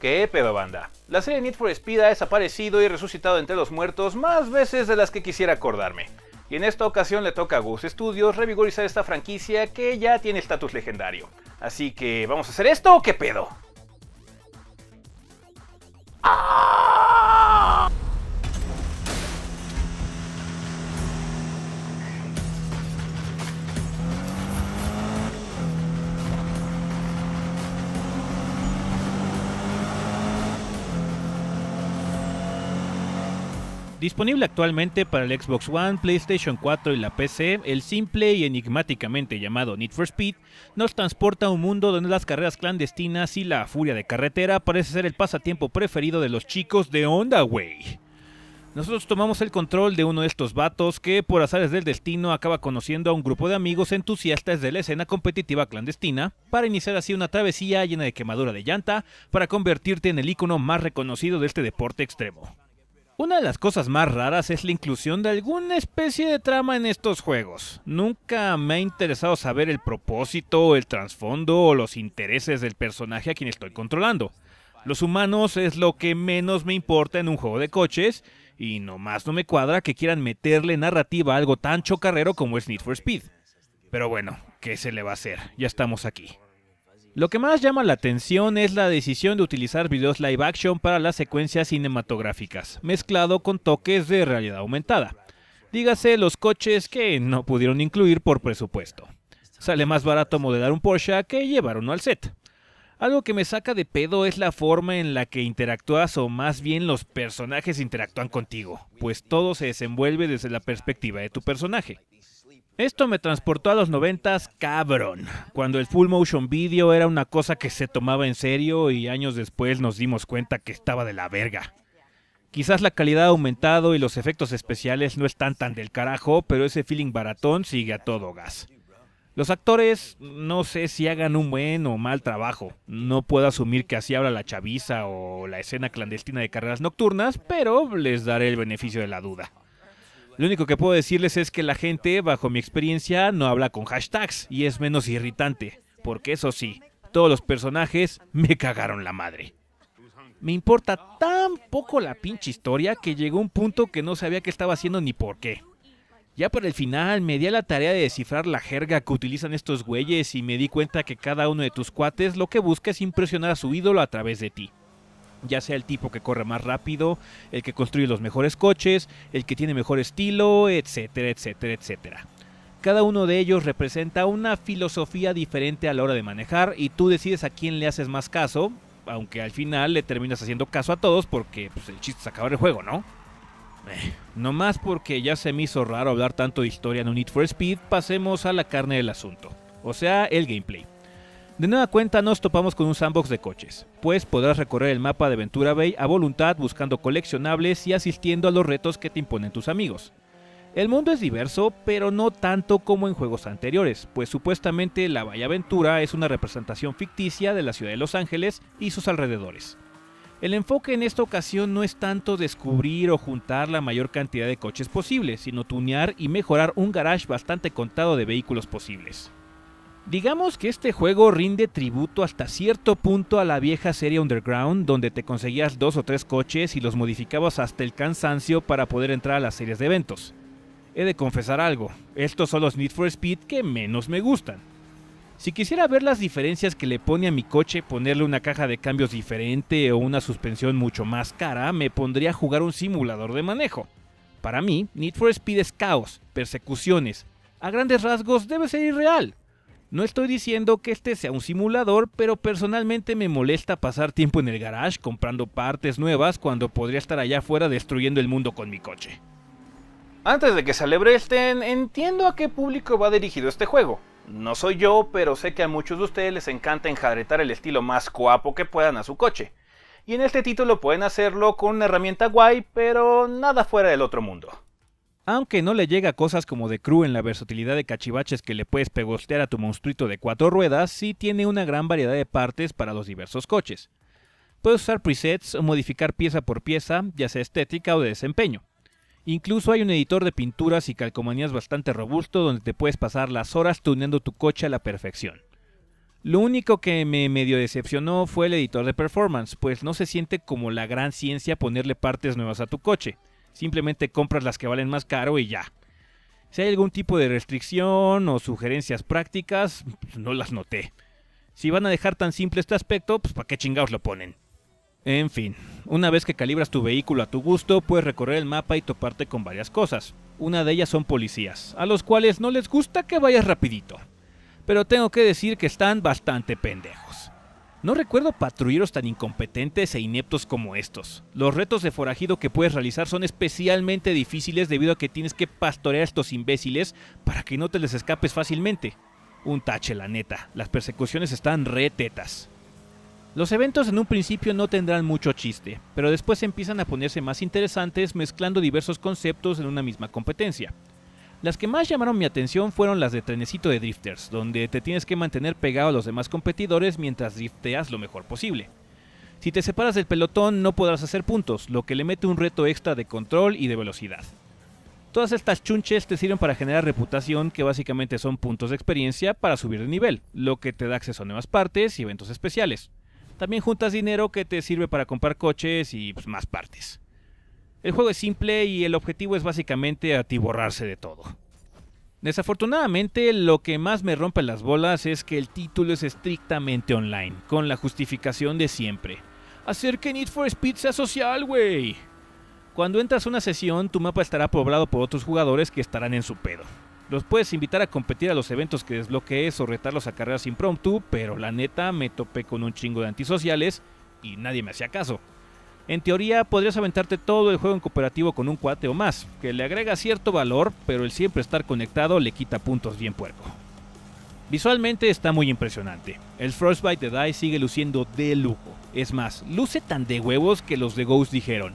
¿Qué pedo banda? La serie Need for Speed ha desaparecido y resucitado entre los muertos más veces de las que quisiera acordarme. Y en esta ocasión le toca a Goose Studios revigorizar esta franquicia que ya tiene estatus legendario. Así que, ¿vamos a hacer esto o qué pedo? ¡Ah! Disponible actualmente para el Xbox One, PlayStation 4 y la PC, el simple y enigmáticamente llamado Need for Speed nos transporta a un mundo donde las carreras clandestinas y la furia de carretera parece ser el pasatiempo preferido de los chicos de Onda, Way. Nosotros tomamos el control de uno de estos vatos que por azares del destino acaba conociendo a un grupo de amigos entusiastas de la escena competitiva clandestina para iniciar así una travesía llena de quemadura de llanta para convertirte en el icono más reconocido de este deporte extremo. Una de las cosas más raras es la inclusión de alguna especie de trama en estos juegos. Nunca me ha interesado saber el propósito, el trasfondo o los intereses del personaje a quien estoy controlando. Los humanos es lo que menos me importa en un juego de coches y nomás no me cuadra que quieran meterle narrativa a algo tan chocarrero como es Need for Speed. Pero bueno, ¿qué se le va a hacer? Ya estamos aquí. Lo que más llama la atención es la decisión de utilizar videos live action para las secuencias cinematográficas, mezclado con toques de realidad aumentada. Dígase los coches que no pudieron incluir por presupuesto. Sale más barato modelar un Porsche que llevar uno al set. Algo que me saca de pedo es la forma en la que interactúas o más bien los personajes interactúan contigo, pues todo se desenvuelve desde la perspectiva de tu personaje. Esto me transportó a los noventas, cabrón, cuando el full motion video era una cosa que se tomaba en serio y años después nos dimos cuenta que estaba de la verga. Quizás la calidad ha aumentado y los efectos especiales no están tan del carajo, pero ese feeling baratón sigue a todo gas. Los actores no sé si hagan un buen o mal trabajo. No puedo asumir que así habla la chaviza o la escena clandestina de carreras nocturnas, pero les daré el beneficio de la duda. Lo único que puedo decirles es que la gente, bajo mi experiencia, no habla con hashtags y es menos irritante. Porque eso sí, todos los personajes me cagaron la madre. Me importa tan poco la pinche historia que llegó un punto que no sabía qué estaba haciendo ni por qué. Ya por el final me di a la tarea de descifrar la jerga que utilizan estos güeyes y me di cuenta que cada uno de tus cuates lo que busca es impresionar a su ídolo a través de ti ya sea el tipo que corre más rápido, el que construye los mejores coches, el que tiene mejor estilo, etcétera, etcétera, etcétera. Cada uno de ellos representa una filosofía diferente a la hora de manejar y tú decides a quién le haces más caso, aunque al final le terminas haciendo caso a todos porque pues, el chiste es acabar el juego, ¿no? Eh, no más porque ya se me hizo raro hablar tanto de historia en un Need for Speed, pasemos a la carne del asunto, o sea, el gameplay. De nueva cuenta nos topamos con un sandbox de coches, pues podrás recorrer el mapa de Ventura Bay a voluntad buscando coleccionables y asistiendo a los retos que te imponen tus amigos. El mundo es diverso, pero no tanto como en juegos anteriores, pues supuestamente la Bahía Ventura es una representación ficticia de la ciudad de Los Ángeles y sus alrededores. El enfoque en esta ocasión no es tanto descubrir o juntar la mayor cantidad de coches posible, sino tunear y mejorar un garage bastante contado de vehículos posibles. Digamos que este juego rinde tributo hasta cierto punto a la vieja serie Underground, donde te conseguías dos o tres coches y los modificabas hasta el cansancio para poder entrar a las series de eventos. He de confesar algo, estos son los Need for Speed que menos me gustan. Si quisiera ver las diferencias que le pone a mi coche ponerle una caja de cambios diferente o una suspensión mucho más cara, me pondría a jugar un simulador de manejo. Para mí, Need for Speed es caos, persecuciones. A grandes rasgos debe ser irreal, no estoy diciendo que este sea un simulador, pero personalmente me molesta pasar tiempo en el garage comprando partes nuevas cuando podría estar allá afuera destruyendo el mundo con mi coche. Antes de que se este, entiendo a qué público va dirigido este juego. No soy yo, pero sé que a muchos de ustedes les encanta enjadretar el estilo más coapo que puedan a su coche. Y en este título pueden hacerlo con una herramienta guay, pero nada fuera del otro mundo aunque no le llega a cosas como de crew en la versatilidad de cachivaches que le puedes pegostear a tu monstruito de cuatro ruedas, sí tiene una gran variedad de partes para los diversos coches. Puedes usar presets o modificar pieza por pieza, ya sea estética o de desempeño. Incluso hay un editor de pinturas y calcomanías bastante robusto donde te puedes pasar las horas tuneando tu coche a la perfección. Lo único que me medio decepcionó fue el editor de performance, pues no se siente como la gran ciencia ponerle partes nuevas a tu coche Simplemente compras las que valen más caro y ya. Si hay algún tipo de restricción o sugerencias prácticas, pues, no las noté. Si van a dejar tan simple este aspecto, pues para qué chingados lo ponen. En fin, una vez que calibras tu vehículo a tu gusto, puedes recorrer el mapa y toparte con varias cosas. Una de ellas son policías, a los cuales no les gusta que vayas rapidito. Pero tengo que decir que están bastante pendejos. No recuerdo patrulleros tan incompetentes e ineptos como estos. Los retos de forajido que puedes realizar son especialmente difíciles debido a que tienes que pastorear a estos imbéciles para que no te les escapes fácilmente. Un tache, la neta. Las persecuciones están retetas. Los eventos en un principio no tendrán mucho chiste, pero después empiezan a ponerse más interesantes mezclando diversos conceptos en una misma competencia. Las que más llamaron mi atención fueron las de trenecito de drifters, donde te tienes que mantener pegado a los demás competidores mientras drifteas lo mejor posible. Si te separas del pelotón no podrás hacer puntos, lo que le mete un reto extra de control y de velocidad. Todas estas chunches te sirven para generar reputación que básicamente son puntos de experiencia para subir de nivel, lo que te da acceso a nuevas partes y eventos especiales. También juntas dinero que te sirve para comprar coches y pues, más partes. El juego es simple y el objetivo es básicamente atiborrarse de todo. Desafortunadamente, lo que más me rompe las bolas es que el título es estrictamente online, con la justificación de siempre. Hacer que Need for Speed sea social, güey. Cuando entras a una sesión, tu mapa estará poblado por otros jugadores que estarán en su pedo. Los puedes invitar a competir a los eventos que desbloquees o retarlos a carreras impromptu, pero la neta me topé con un chingo de antisociales y nadie me hacía caso. En teoría podrías aventarte todo el juego en cooperativo con un cuate o más, que le agrega cierto valor, pero el siempre estar conectado le quita puntos bien puerco. Visualmente está muy impresionante. El Frostbite de Die sigue luciendo de lujo. Es más, luce tan de huevos que los de Ghost dijeron,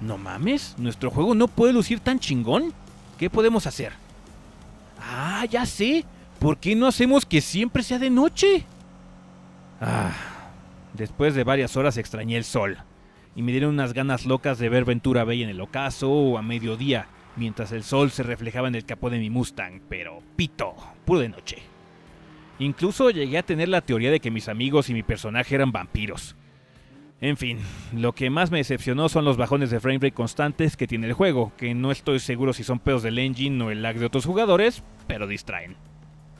no mames, nuestro juego no puede lucir tan chingón. ¿Qué podemos hacer? Ah, ya sé. ¿Por qué no hacemos que siempre sea de noche? Ah, después de varias horas extrañé el sol y me dieron unas ganas locas de ver Ventura Bay en el ocaso o a mediodía, mientras el sol se reflejaba en el capó de mi Mustang, pero pito, puro de noche. Incluso llegué a tener la teoría de que mis amigos y mi personaje eran vampiros. En fin, lo que más me decepcionó son los bajones de frame rate constantes que tiene el juego, que no estoy seguro si son pedos del engine o el lag de otros jugadores, pero distraen.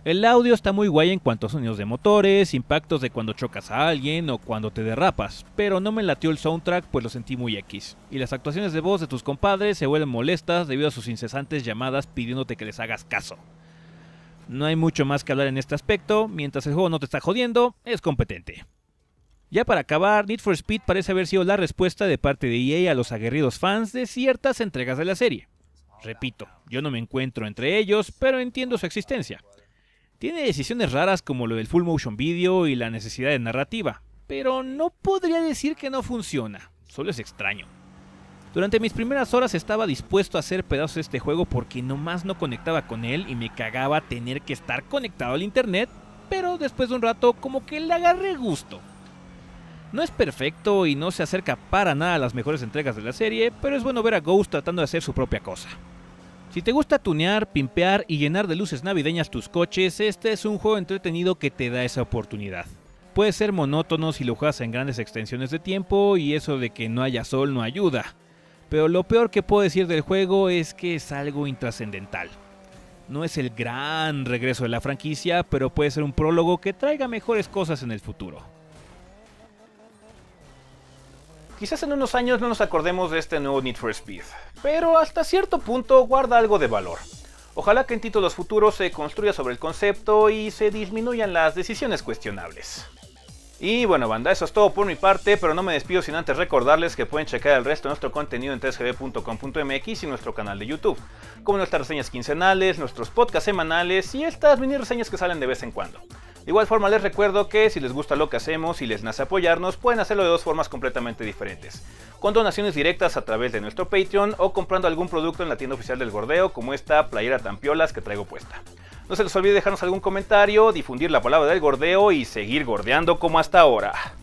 El audio está muy guay en cuanto a sonidos de motores, impactos de cuando chocas a alguien o cuando te derrapas, pero no me latió el soundtrack pues lo sentí muy X. Y las actuaciones de voz de tus compadres se vuelven molestas debido a sus incesantes llamadas pidiéndote que les hagas caso. No hay mucho más que hablar en este aspecto, mientras el juego no te está jodiendo, es competente. Ya para acabar, Need for Speed parece haber sido la respuesta de parte de EA a los aguerridos fans de ciertas entregas de la serie. Repito, yo no me encuentro entre ellos, pero entiendo su existencia. Tiene decisiones raras como lo del full motion video y la necesidad de narrativa, pero no podría decir que no funciona, solo es extraño. Durante mis primeras horas estaba dispuesto a hacer pedazos de este juego porque nomás no conectaba con él y me cagaba tener que estar conectado al internet, pero después de un rato como que le agarré gusto. No es perfecto y no se acerca para nada a las mejores entregas de la serie, pero es bueno ver a Ghost tratando de hacer su propia cosa. Si te gusta tunear, pimpear y llenar de luces navideñas tus coches, este es un juego entretenido que te da esa oportunidad. Puede ser monótono si lo juegas en grandes extensiones de tiempo y eso de que no haya sol no ayuda. Pero lo peor que puedo decir del juego es que es algo intrascendental. No es el gran regreso de la franquicia, pero puede ser un prólogo que traiga mejores cosas en el futuro. Quizás en unos años no nos acordemos de este nuevo Need for Speed, pero hasta cierto punto guarda algo de valor. Ojalá que en títulos futuros se construya sobre el concepto y se disminuyan las decisiones cuestionables. Y bueno banda, eso es todo por mi parte, pero no me despido sin antes recordarles que pueden checar el resto de nuestro contenido en 3gb.com.mx y nuestro canal de YouTube, como nuestras reseñas quincenales, nuestros podcasts semanales y estas mini reseñas que salen de vez en cuando. De igual forma les recuerdo que si les gusta lo que hacemos y les nace apoyarnos, pueden hacerlo de dos formas completamente diferentes. Con donaciones directas a través de nuestro Patreon o comprando algún producto en la tienda oficial del Gordeo como esta playera tampiolas que traigo puesta. No se les olvide dejarnos algún comentario, difundir la palabra del gordeo y seguir gordeando como hasta ahora.